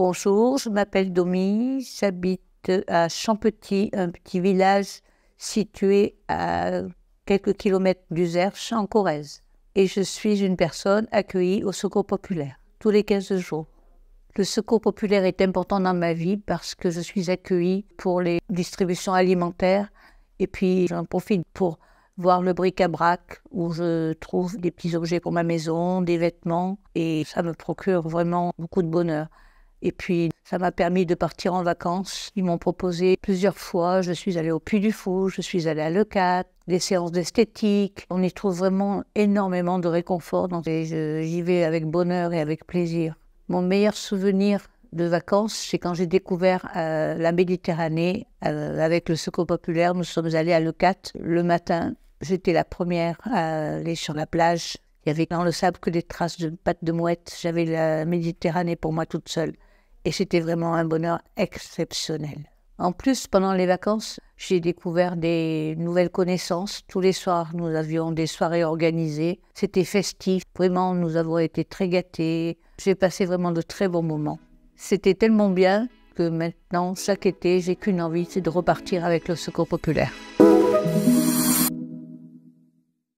Bonjour, je m'appelle Domi, j'habite à Champetit, un petit village situé à quelques kilomètres d'Uzerche, en Corrèze. Et je suis une personne accueillie au Secours populaire, tous les 15 jours. Le Secours populaire est important dans ma vie parce que je suis accueillie pour les distributions alimentaires et puis j'en profite pour voir le bric-à-brac où je trouve des petits objets pour ma maison, des vêtements et ça me procure vraiment beaucoup de bonheur. Et puis, ça m'a permis de partir en vacances. Ils m'ont proposé plusieurs fois. Je suis allée au Puy du Fou, je suis allée à Le des séances d'esthétique. On y trouve vraiment énormément de réconfort. j'y vais avec bonheur et avec plaisir. Mon meilleur souvenir de vacances, c'est quand j'ai découvert euh, la Méditerranée euh, avec le Secours Populaire. Nous sommes allés à Le le matin. J'étais la première à aller sur la plage. Il y avait dans le sable que des traces de pattes de mouette. J'avais la Méditerranée pour moi toute seule. Et c'était vraiment un bonheur exceptionnel. En plus, pendant les vacances, j'ai découvert des nouvelles connaissances. Tous les soirs, nous avions des soirées organisées. C'était festif. Vraiment, nous avons été très gâtés. J'ai passé vraiment de très bons moments. C'était tellement bien que maintenant, chaque été, j'ai qu'une envie, c'est de repartir avec le Secours populaire.